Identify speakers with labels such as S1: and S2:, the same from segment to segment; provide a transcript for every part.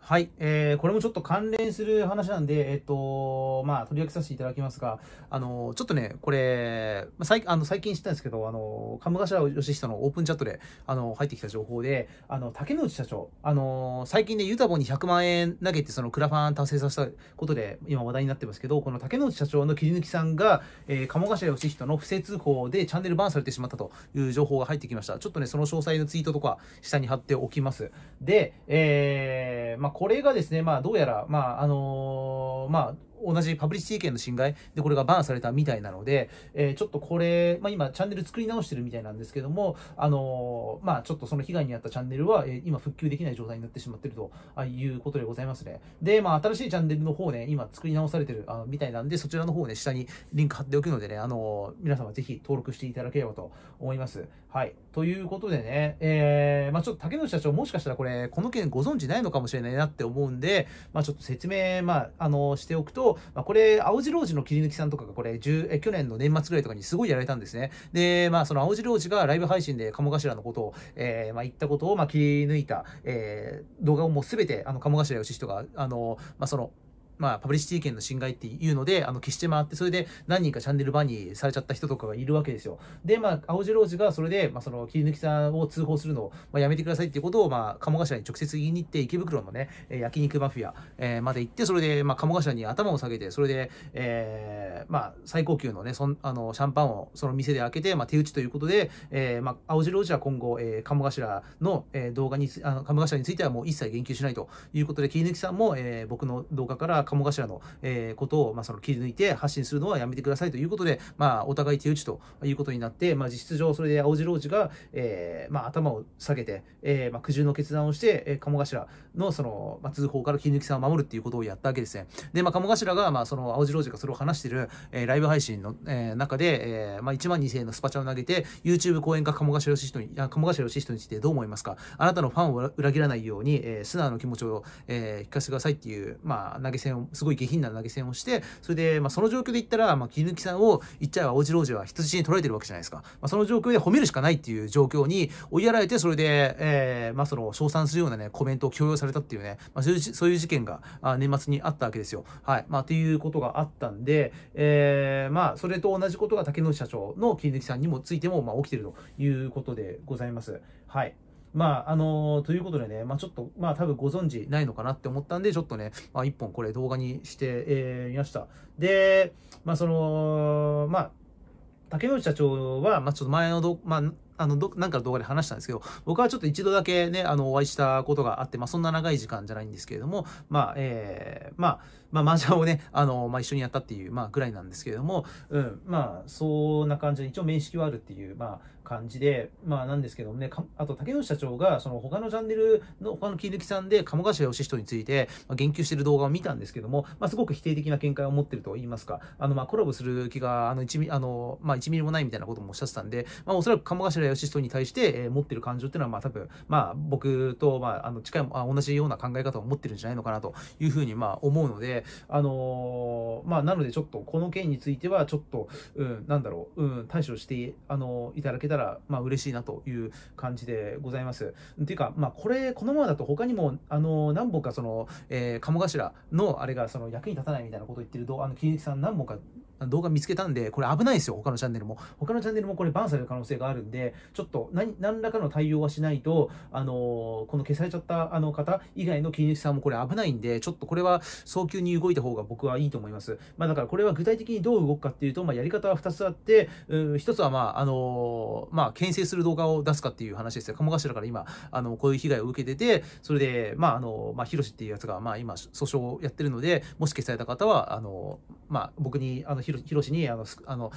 S1: はい、えー、これもちょっと関連する話なんで、えっ、とまあ、取り上げさせていただきますが、あのちょっとね、これ、最あの最近知ったんですけど、あの鴨頭義久のオープンチャットであの入ってきた情報で、あの竹之内社長、あの最近ね、ユタボに100万円投げて、そのクラファン達成させたことで、今話題になってますけど、この竹之内社長の切り抜きさんが、えー、鴨頭義久の不正通報でチャンネルバンされてしまったという情報が入ってきました。ちょっとね、その詳細のツイートとか、下に貼っておきます。で、えーまあまあ、これがですね、まあ、どうやら、まああのまあ、同じパブリシティ権の侵害でこれがバンされたみたいなので、えー、ちょっとこれ、まあ、今チャンネル作り直してるみたいなんですけども、あのー、まあ、ちょっとその被害に遭ったチャンネルは、えー、今復旧できない状態になってしまってるということでございますね。で、まあ、新しいチャンネルの方ね、今作り直されてるあみたいなんで、そちらの方ね、下にリンク貼っておくのでね、あの皆様ぜひ登録していただければと思います。はい。ということでね、えー、まあ、ちょっと竹野社長もしかしたらこれ、この件ご存知ないのかもしれないなって思うんで、まあ、ちょっと説明、まあ、あのしておくと、まあ、これ、青白王子の切り抜きさんとかがこれ、え去年の年末ぐらいとかにすごいやられたんですね。で、まあ、その青白王子がライブ配信で鴨頭のことを、えー、まあ、言ったことを、まあ、切り抜いた、えー、動画をもうすべて、あの、鴨頭義人が、あの、まあ、その、まあ、パブリシティ権の侵害っていうので、あの、消して回って、それで何人かチャンネルバにされちゃった人とかがいるわけですよ。で、まあ、青白王子がそれで、まあ、その、切り抜きさんを通報するのを、まあ、やめてくださいっていうことを、まあ、鴨頭に直接言いに行って、池袋のね、焼肉マフィア、えー、まで行って、それで、まあ、鴨頭に頭を下げて、それで、えー、まあ、最高級のね、そんあの、シャンパンをその店で開けて、まあ、手打ちということで、えー、まあ、青白王子は今後、えー、鴨頭の、えー、動画に、あの鴨頭についてはもう一切言及しないということで、切り抜きさんも、えー、僕の動画から、鴨頭の、えー、ことを、まあ、その切り抜いて発信するのはやめてくださいということで、まあ、お互い手打ちということになって、まあ、実質上、それで青白王子が、えーまあ、頭を下げて、えーまあ、苦渋の決断をして、えー、鴨頭のその、まあ、通報から切り抜きさんを守るっていうことをやったわけですね。で、まあ、鴨頭が、まあ、その青白王子がそれを話している、えー、ライブ配信の、えー、中で、えーまあ、1万2000円のスパチャを投げて、YouTube 講演家鴨頭義人に、鴨頭義人についてどう思いますかあなたのファンを裏切らないように、えー、素直な気持ちを、えー、聞かせてくださいっていう、まあ、投げ銭をすごい下品な投げ銭をして、それで、まあ、その状況で言ったら、まあ、切り抜きさんを言っちゃえば、王子ロ子は人質に取られてるわけじゃないですか。まあ、その状況で褒めるしかないっていう状況に追いやられて、それで、えー、まあ、その、称賛するようなね、コメントを強要されたっていうね、まあ、そういう、そういう事件が、あ年末にあったわけですよ。はい。まあ、いうことがあったんで、えー、まあ、それと同じことが竹野内社長の切り抜きさんにもついても、まあ、起きてるということでございます。はい。まあ、あのー、ということでね、まあ、ちょっと、まあ、多分ご存知ないのかなって思ったんで、ちょっとね、まあ、一本これ動画にしてみ、えー、ました。で、まあ、その、まあ、竹内社長は、まあ、ちょっと前のど、まあ、あのどなんかの動画で話したんですけど僕はちょっと一度だけねあのお会いしたことがあって、まあ、そんな長い時間じゃないんですけれどもまあえー、まあまあ麻雀をねあの、まあ、一緒にやったっていう、まあ、ぐらいなんですけれども、うん、まあそんな感じで一応面識はあるっていう、まあ、感じでまあなんですけどもねあと竹野社長がその他のチャンネルの他の切り抜きさんで鴨頭義人について、まあ、言及してる動画を見たんですけども、まあ、すごく否定的な見解を持ってると言いますかあの、まあ、コラボする気があの1ミあの、まあ、一ミリもないみたいなこともおっしゃってたんで、まあ、おそらく鴨頭思想に対して、えー、持ってる感情っていうのは、まあ、多分、まあ、僕と、まあ、あの近いあ同じような考え方を持ってるんじゃないのかなというふうに、まあ、思うので、あのー、まあ、なのでちょっとこの件についてはちょっと、うん、なんだろう、うん、対処して、あのいただけたら、まあ、嬉しいなという感じでございます。っていうか、まあ、これ、このままだと他にも、あの何本かその、えー、鴨頭のあれがその役に立たないみたいなことを言ってると、あの、喜さん何本か動画見つけたんで、これ危ないですよ、他のチャンネルも。他のチャンネルもこれバンされる可能性があるんで、ちょっと何何らかの対応はしないと、あのー、この消されちゃったあの方以外の金主さんもこれ危ないんで、ちょっとこれは早急に動いた方が僕はいいと思います。まあ、だからこれは具体的にどう動くかっていうと、まあ、やり方は2つあって、うん、1つはまあ、あのー、まあ、牽制する動画を出すかっていう話ですよ。鴨頭から今、あの、こういう被害を受けてて、それで、まあ、あの、まあ、ヒロシっていうやつが、まあ、今、訴訟をやってるので、もし消された方は、あの、まあ、僕に、あの、ひろしにあのあの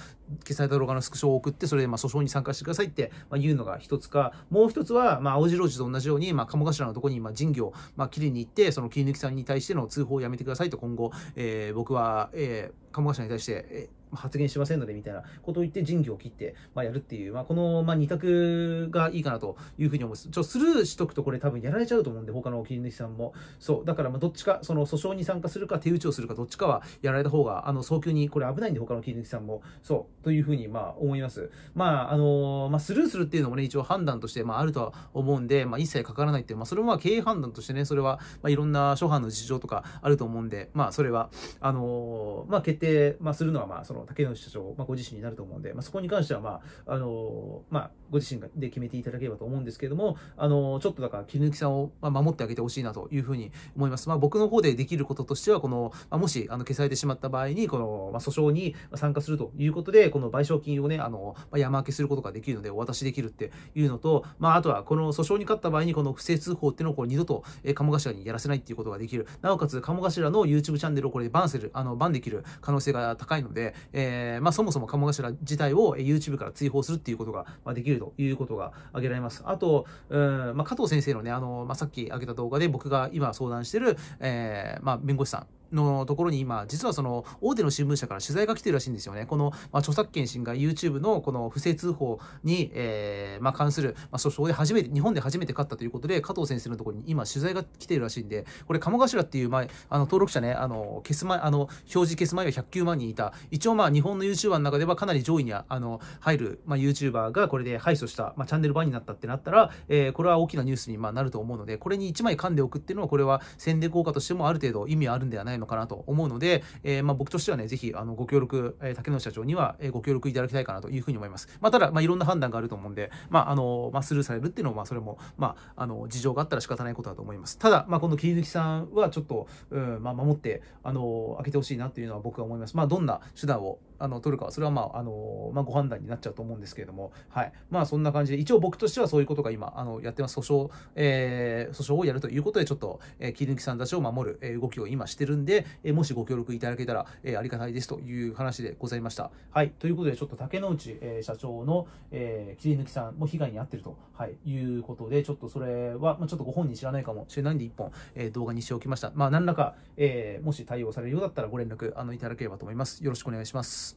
S1: 消された動画のスクショを送って、それでまあ訴訟に参加してくださいって、まあ、言うのが一つか、もう一つは、まあ、青白路と同じように、まあ、鴨頭のとこにまあ人魚を、まあ、切りに行って、その切り抜きさんに対しての通報をやめてくださいと、今後、えー、僕は、えー、鴨頭に対して、えー発言しませんので、みたいなことを言って人義を切って、まあ、やるっていう、まあ、この、まあ、二択がいいかなというふうに思います。ちょ、スルーしとくとこれ多分やられちゃうと思うんで、他の金主さんも。そう。だから、まあ、どっちか、その訴訟に参加するか、手打ちをするか、どっちかはやられた方が、あの、早急に、これ危ないんで、他の金主さんも。そう。というふうに、まあ、思います。まあ、あのー、まあ、スルーするっていうのもね、一応判断として、まあ、あるとは思うんで、まあ、一切かからないっていう、まあ、それもまあ、経営判断としてね、それは、まあ、いろんな諸般の事情とかあると思うんで、まあ、それは、あのー、まあ、決定、まあ、するのは、まあ、その、竹内社長、まあ、ご自身になると思うんで、まあ、そこに関しては、まああのまあ、ご自身で決めていただければと思うんですけれども、あのちょっとだから切り抜きさんを守ってあげてほしいなというふうに思います。まあ、僕の方でできることとしてはこの、まあ、もしあの消されてしまった場合にこの、まあ、訴訟に参加するということでこの賠償金をねあの、まあ、山分けすることができるのでお渡しできるっていうのと、まあ、あとはこの訴訟に勝った場合にこの不正通報っていうのをこう二度と、え鴨頭にやらせないっていうことができるなおかつ鴨頭の YouTube チャンネルをこれでバンするあのバンできる可能性が高いので、えー、まあ、そもそも鴨頭自体を YouTube から追放するっていうことが、まあ、できるということが挙げられます。あと、うんまあ、加藤先生のね、あのまあ、さっき挙げた動画で僕が今相談してる、えーまあ、弁護士さんのところに今、実はその大手の新聞社から取材が来てるらしいんですよね。この、ま著作権侵害 YouTube のこの不正通報に、えー、ま関する、ま訴訟で初めて、日本で初めて勝ったということで、加藤先生のところに今取材が来てるらしいんで、これ、鴨頭っていう、前、あ、の登録者ね、あの消す前、あの表示消す前は109万人いた、一応まあ日本の YouTuber の中ではかなり上位にあの入る、まあ、YouTuber がこれで敗訴した、まあ、チャンネル版になったってなったら、えー、これは大きなニュースにまなると思うので、これに1枚噛んでおくっていうのは、これは宣伝効果としてもある程度意味はあるんではないののかなと思うので、えー、まあ、僕としてはね、ぜひあのご協力、えー、竹野社長にはご協力いただきたいかなというふうに思います。まあ、ただ、まあ、いろんな判断があると思うんで、まああのまあ、スルーされるっていうのは、まあ、それも、まあ、あの事情があったら仕方ないことだと思います。ただ、まあ、この切り抜きさんはちょっと、うんまあ、守って、あの開けてほしいなというのは僕は思います。まあ、どんな手段をあの取るかはそれはまああの、まあ、ご判断になっちゃうと思うんですけれども、はいまあ、そんな感じで一応僕としてはそういうことが今あのやってます訴訟、えー、訴訟をやるということでちょっと、えー、切り抜きさんたちを守る、えー、動きを今してるんで、えー、もしご協力いただけたら、えー、ありがたいですという話でございました。はい、ということでちょっと竹之内、えー、社長の、えー、切り抜きさんも被害に遭ってると、はい、いうことでちょっとそれは、まあ、ちょっとご本人知らないかもしれないんで1本、えー、動画にしておきました。まあ、何らか、えー、もし対応されるようだったらご連絡あのいただければと思います。よろしくお願いします。